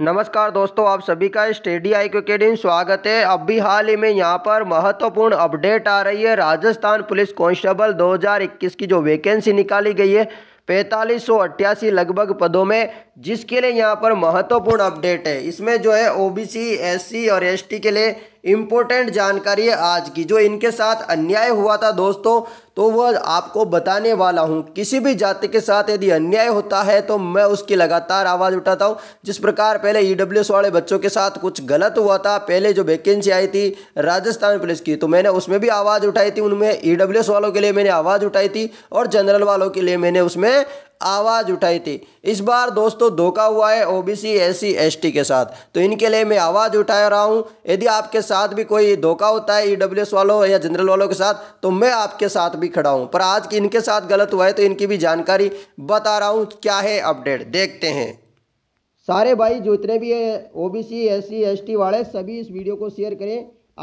नमस्कार दोस्तों आप सभी का स्टेडी आई क्रिकेटिंग स्वागत है अब भी हाल ही में यहाँ पर महत्वपूर्ण अपडेट आ रही है राजस्थान पुलिस कांस्टेबल 2021 की जो वैकेंसी निकाली गई है पैंतालीस लगभग पदों में जिसके लिए यहाँ पर महत्वपूर्ण अपडेट है इसमें जो है ओबीसी एससी और एसटी के लिए इम्पोर्टेंट जानकारी है आज की जो इनके साथ अन्याय हुआ था दोस्तों तो वह आपको बताने वाला हूँ किसी भी जाति के साथ यदि अन्याय होता है तो मैं उसकी लगातार आवाज़ उठाता हूँ जिस प्रकार पहले ई e वाले बच्चों के साथ कुछ गलत हुआ था पहले जो वैकेंसी आई थी राजस्थान पुलिस की तो मैंने उसमें भी आवाज़ उठाई थी उनमें ई e वालों के लिए मैंने आवाज़ उठाई थी और जनरल वालों के लिए मैंने उसमें आवाज़ उठाई थी इस बार दोस्तों धोखा हुआ है ओबीसी एससी एसटी के साथ तो इनके लिए मैं आवाज़ उठा रहा हूँ यदि आपके साथ भी कोई धोखा होता है ईडब्ल्यूएस e वालों या जनरल वालों के साथ तो मैं आपके साथ भी खड़ा हूँ पर आज इनके साथ गलत हुआ है तो इनकी भी जानकारी बता रहा हूँ क्या है अपडेट देखते हैं सारे भाई जितने भी O B C S C S T वाले सभी इस वीडियो को शेयर करें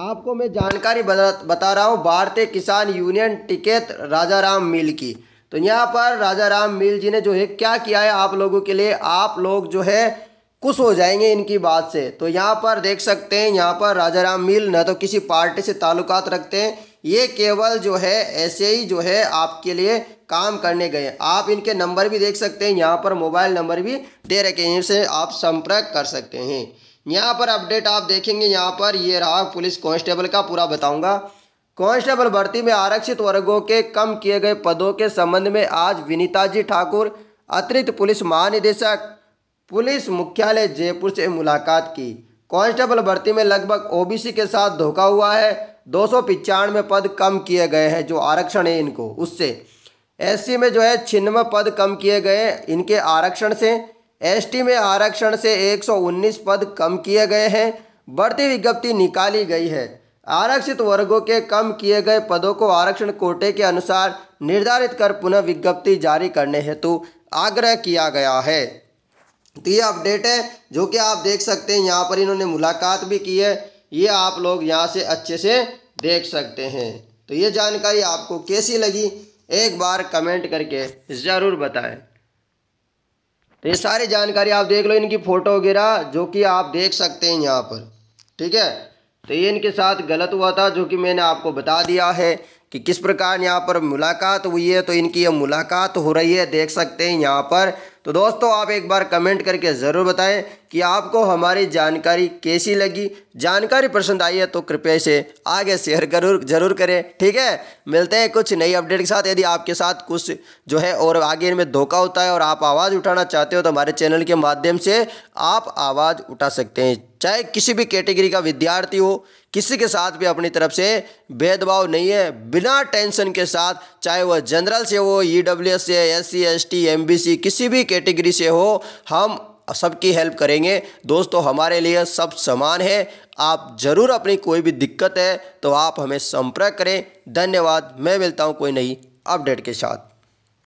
आपको मैं जानकारी बता, बता रहा हूँ भारतीय किसान यूनियन टिकेत राजाराम मिल की तो यहाँ पर राजा राम मील जी ने जो है क्या किया है आप लोगों के लिए आप लोग जो है खुश हो जाएंगे इनकी बात से तो यहाँ पर देख सकते हैं यहाँ पर राजा राम मील न तो किसी पार्टी से ताल्लुकात रखते हैं ये केवल जो है ऐसे ही जो है आपके लिए काम करने गए आप इनके नंबर भी देख सकते हैं यहाँ पर मोबाइल नंबर भी दे रखे हैं इनसे आप संपर्क कर सकते हैं यहाँ पर अपडेट आप देखेंगे यहाँ पर ये रहा पुलिस कांस्टेबल का पूरा बताऊँगा कांस्टेबल भर्ती में आरक्षित वर्गों के कम किए गए पदों के संबंध में आज विनीताजी ठाकुर अतिरिक्त पुलिस महानिदेशक पुलिस मुख्यालय जयपुर से मुलाकात की कांस्टेबल भर्ती में लगभग ओबीसी के साथ धोखा हुआ है दो पद कम किए गए हैं जो आरक्षण है इनको उससे एससी में जो है छिन्नवे पद कम किए गए हैं इनके आरक्षण से एसटी में आरक्षण से 119 पद कम किए गए हैं बढ़ती विज्ञप्ति निकाली गई है आरक्षित वर्गों के कम किए गए पदों को आरक्षण कोटे के अनुसार निर्धारित कर पुनः विज्ञप्ति जारी करने हेतु आग्रह किया गया है तो ये अपडेट है जो कि आप देख सकते हैं यहाँ पर इन्होंने मुलाकात भी की है ये आप लोग यहाँ से अच्छे से देख सकते हैं तो ये जानकारी आपको कैसी लगी एक बार कमेंट करके ज़रूर बताएं तो ये सारी जानकारी आप देख लो इनकी फ़ोटो वगैरह जो कि आप देख सकते हैं यहाँ पर ठीक है तो ये इनके साथ गलत हुआ था जो कि मैंने आपको बता दिया है कि किस प्रकार यहाँ पर मुलाकात हुई है तो इनकी ये मुलाकात हो रही है देख सकते हैं यहाँ पर तो दोस्तों आप एक बार कमेंट करके ज़रूर बताएं कि आपको हमारी जानकारी कैसी लगी जानकारी पसंद आई है तो कृपया इसे आगे शेयर जरूर जरूर करें ठीक है मिलते हैं कुछ नई अपडेट के साथ यदि आपके साथ कुछ जो है और आगे इनमें धोखा होता है और आप आवाज़ उठाना चाहते हो तो हमारे चैनल के माध्यम से आप आवाज़ उठा सकते हैं चाहे किसी भी कैटेगरी का विद्यार्थी हो किसी के साथ भी अपनी तरफ से भेदभाव नहीं है बिना टेंशन के साथ चाहे वह जनरल से हो ई डब्ल्यू एस से S C S T M B C किसी भी कैटेगरी से हो हम सबकी हेल्प करेंगे दोस्तों हमारे लिए सब समान है आप ज़रूर अपनी कोई भी दिक्कत है तो आप हमें संपर्क करें धन्यवाद मैं मिलता हूँ कोई नई अपडेट के साथ